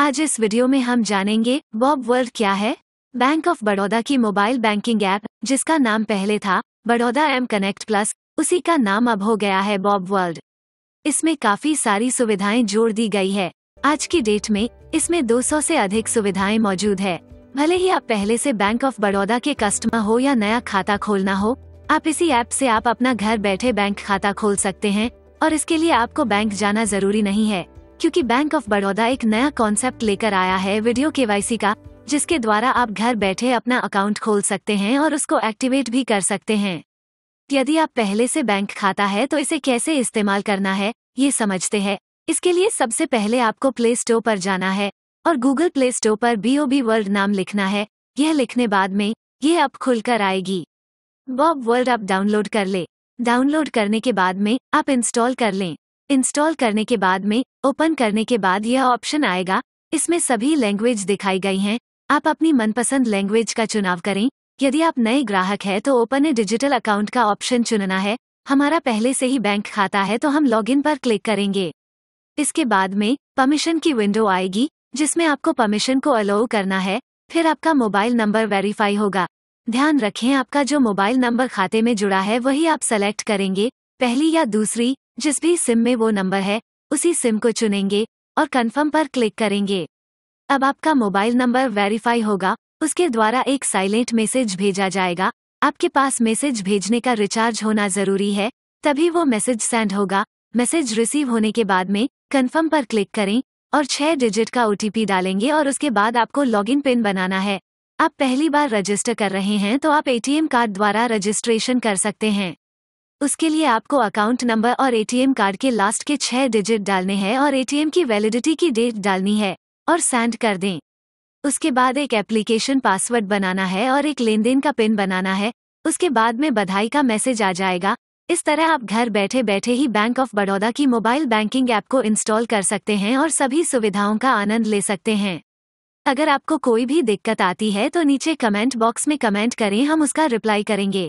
आज इस वीडियो में हम जानेंगे बॉब वर्ल्ड क्या है बैंक ऑफ बड़ौदा की मोबाइल बैंकिंग ऐप जिसका नाम पहले था बड़ौदा एम कनेक्ट प्लस उसी का नाम अब हो गया है बॉब वर्ल्ड इसमें काफी सारी सुविधाएं जोड़ दी गई है आज की डेट में इसमें 200 से अधिक सुविधाएं मौजूद है भले ही आप पहले से बैंक ऑफ बड़ौदा के कस्टमर हो या नया खाता खोलना हो आप इसी ऐप से आप अपना घर बैठे बैंक खाता खोल सकते हैं और इसके लिए आपको बैंक जाना जरूरी नहीं है क्योंकि बैंक ऑफ बड़ौदा एक नया कॉन्सेप्ट लेकर आया है वीडियो के का जिसके द्वारा आप घर बैठे अपना अकाउंट खोल सकते हैं और उसको एक्टिवेट भी कर सकते हैं यदि आप पहले से बैंक खाता है तो इसे कैसे इस्तेमाल करना है ये समझते हैं इसके लिए सबसे पहले आपको प्ले स्टोर पर जाना है और गूगल प्ले स्टोर पर बी ओ बी वर्ल्ड नाम लिखना है यह लिखने बाद में यह अब खुलकर आएगी बॉब वर्ल्ड आप डाउनलोड कर ले डाउनलोड करने के बाद में आप इंस्टॉल कर लें इंस्टॉल करने के बाद में ओपन करने के बाद यह ऑप्शन आएगा इसमें सभी लैंग्वेज दिखाई गई हैं आप अपनी मनपसंद लैंग्वेज का चुनाव करें यदि आप नए ग्राहक हैं तो ओपन ए डिजिटल अकाउंट का ऑप्शन चुनना है हमारा पहले से ही बैंक खाता है तो हम लॉगिन पर क्लिक करेंगे इसके बाद में परमिशन की विंडो आएगी जिसमें आपको परमिशन को अलाउ करना है फिर आपका मोबाइल नंबर वेरीफाई होगा ध्यान रखें आपका जो मोबाइल नंबर खाते में जुड़ा है वही आप सेलेक्ट करेंगे पहली या दूसरी जिस भी सिम में वो नंबर है उसी सिम को चुनेंगे और कन्फर्म पर क्लिक करेंगे अब आपका मोबाइल नंबर वेरीफाई होगा उसके द्वारा एक साइलेंट मैसेज भेजा जाएगा आपके पास मैसेज भेजने का रिचार्ज होना जरूरी है तभी वो मैसेज सेंड होगा मैसेज रिसीव होने के बाद में कन्फर्म पर क्लिक करें और छह डिजिट का ओटीपी डालेंगे और उसके बाद आपको लॉगिन पिन बनाना है आप पहली बार रजिस्टर कर रहे हैं तो आप एटीएम कार्ड द्वारा रजिस्ट्रेशन कर सकते हैं उसके लिए आपको अकाउंट नंबर और एटीएम कार्ड के लास्ट के छह डिजिट डालने हैं और एटीएम की वैलिडिटी की डेट डालनी है और सेंड कर दें उसके बाद एक एप्लीकेशन पासवर्ड बनाना है और एक लेन देन का पिन बनाना है उसके बाद में बधाई का मैसेज आ जाएगा इस तरह आप घर बैठे बैठे ही बैंक ऑफ बड़ौदा की मोबाइल बैंकिंग ऐप को इंस्टॉल कर सकते हैं और सभी सुविधाओं का आनंद ले सकते हैं अगर आपको कोई भी दिक्कत आती है तो नीचे कमेंट बॉक्स में कमेंट करें हम उसका रिप्लाई करेंगे